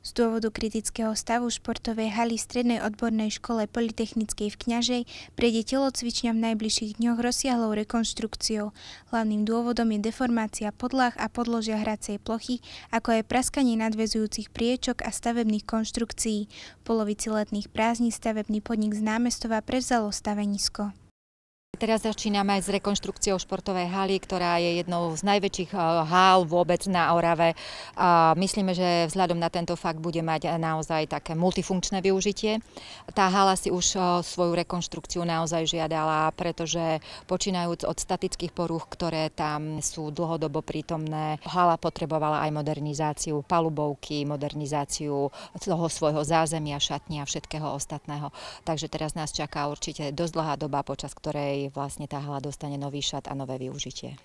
Z dôvodu kritického stavu športovej haly Strednej odbornej škole Politechnickej v Kňažej prejde telocvičňa v najbližších dňoch rozsiahlou rekonštrukciou. Hlavným dôvodom je deformácia podlah a podložia hracej plochy, ako aj praskanie nadvezujúcich priečok a stavebných konštrukcií. V polovici letných prázdní stavebný podnik z námestova prevzalo stavenisko. Teraz začíname aj s rekonštrukciou športovej haly, ktorá je jednou z najväčších eh, hál vôbec na Orave. myslíme, že vzhľadom na tento fakt bude mať naozaj také multifunkčné využitie. Tá hala si už eh, svoju rekonštrukciu naozaj žiadala, pretože počínajúc od statických porúch, ktoré tam sú dlhodobo prítomné, hala potrebovala aj modernizáciu palubovky, modernizáciu toho svojho zázemia, šatnia a všetkého ostatného. Takže teraz nás čaká určite dosť dlhá doba, počas ktorej vlastne tá hala dostane nový šat a nové využitie.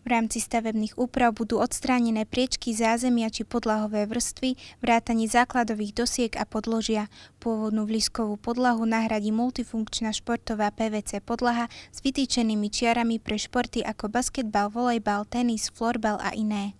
V rámci stavebných úprav budú odstránené priečky zázemia či podlahové vrstvy, vrátanie základových dosiek a podložia. Pôvodnú vliskovú podlahu nahradí multifunkčná športová PVC podlaha s vytýčenými čiarami pre športy ako basketbal, volejbal, tenis, florbal a iné.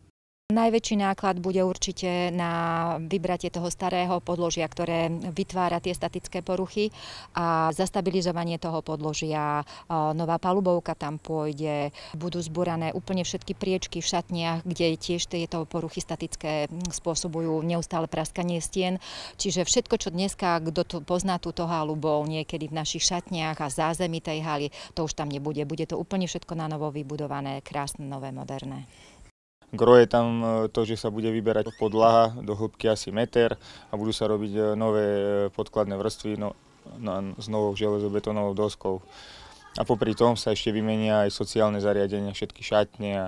Najväčší náklad bude určite na vybratie toho starého podložia, ktoré vytvára tie statické poruchy a zastabilizovanie toho podložia. Nová palubovka tam pôjde, budú zburané úplne všetky priečky v šatniach, kde tiež tieto poruchy statické hm, spôsobujú neustále praskanie stien. Čiže všetko, čo dneska, kto pozná túto halu, bol niekedy v našich šatniach a zázemí tej haly, to už tam nebude. Bude to úplne všetko na novo vybudované, krásne, nové, moderné. Gro je tam e, to, že sa bude vyberať podlaha do hĺbky asi meter a budú sa robiť e, nové e, podkladné vrstvy no, no, s novou železobetónovou doskou. A popri tom sa ešte vymenia aj sociálne zariadenia, všetky šatne a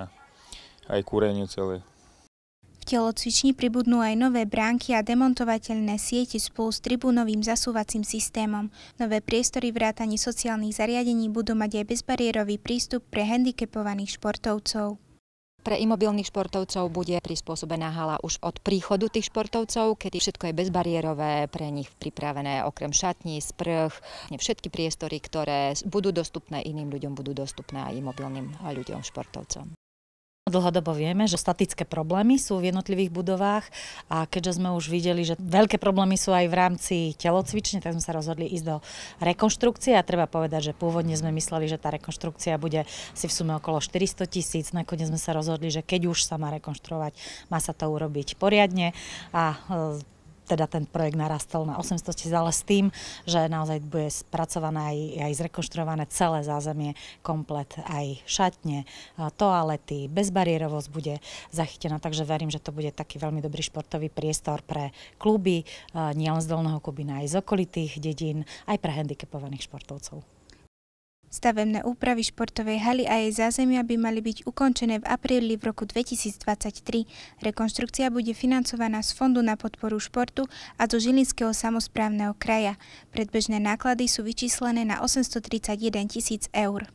aj kúrenie celé. V telocvični pribudnú aj nové bránky a demontovateľné siete spolu s tribúnovým zasúvacím systémom. Nové priestory vrátane sociálnych zariadení budú mať aj bezbariérový prístup pre handicapovaných športovcov. Pre imobilných športovcov bude prispôsobená hala už od príchodu tých športovcov, kedy všetko je bezbariérové, pre nich pripravené okrem šatní, sprch, všetky priestory, ktoré budú dostupné iným ľuďom, budú dostupné aj imobilným ľuďom, športovcom. Dlhodobo vieme, že statické problémy sú v jednotlivých budovách a keďže sme už videli, že veľké problémy sú aj v rámci telocvične, tak sme sa rozhodli ísť do rekonštrukcie a treba povedať, že pôvodne sme mysleli, že tá rekonštrukcia bude si v sume okolo 400 tisíc. Nakoniec sme sa rozhodli, že keď už sa má rekonštruovať, má sa to urobiť poriadne a e, teda ten projekt narastol na 800 tisíc, ale s tým, že naozaj bude spracované aj, aj zrekonštruované celé zázemie, komplet aj šatne, toalety, bezbariérovosť bude zachytená, takže verím, že to bude taký veľmi dobrý športový priestor pre kluby, nielen z Dolného Kubina, aj z okolitých dedín, aj pre handicapovaných športovcov. Stavebné úpravy športovej haly a jej zázemia by mali byť ukončené v apríli v roku 2023. Rekonštrukcia bude financovaná z Fondu na podporu športu a zo Žilinského samozprávneho kraja. Predbežné náklady sú vyčíslené na 831 tisíc eur.